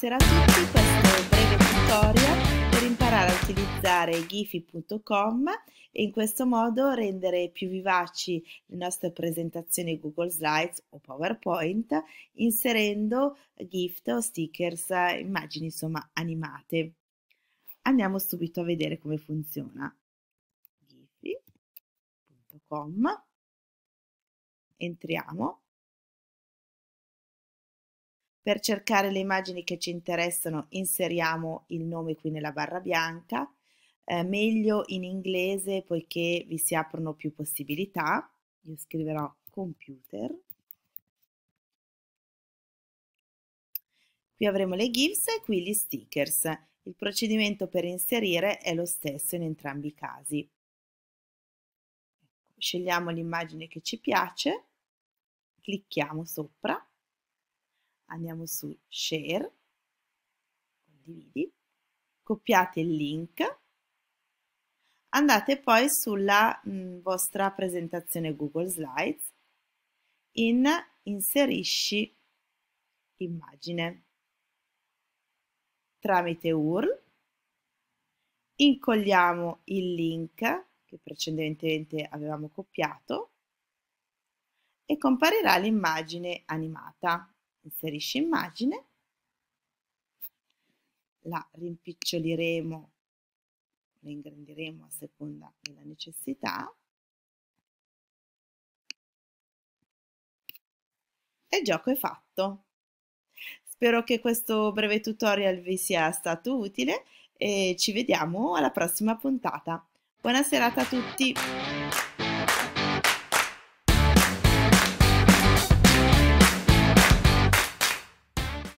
buonasera a tutti, questo breve tutorial per imparare a utilizzare gifi.com e in questo modo rendere più vivaci le nostre presentazioni Google Slides o PowerPoint inserendo gift o stickers, immagini insomma animate. Andiamo subito a vedere come funziona. gifi.com Entriamo per cercare le immagini che ci interessano inseriamo il nome qui nella barra bianca, eh, meglio in inglese poiché vi si aprono più possibilità. Io scriverò computer. Qui avremo le GIFs e qui gli stickers. Il procedimento per inserire è lo stesso in entrambi i casi. Ecco, scegliamo l'immagine che ci piace, clicchiamo sopra andiamo su share, condividi, copiate il link, andate poi sulla mh, mm, vostra presentazione Google Slides in inserisci immagine tramite URL, incolliamo il link che precedentemente avevamo copiato e comparirà l'immagine animata inserisci immagine, la rimpiccioliremo, la ingrandiremo a seconda della necessità e il gioco è fatto. Spero che questo breve tutorial vi sia stato utile e ci vediamo alla prossima puntata. Buona serata a tutti!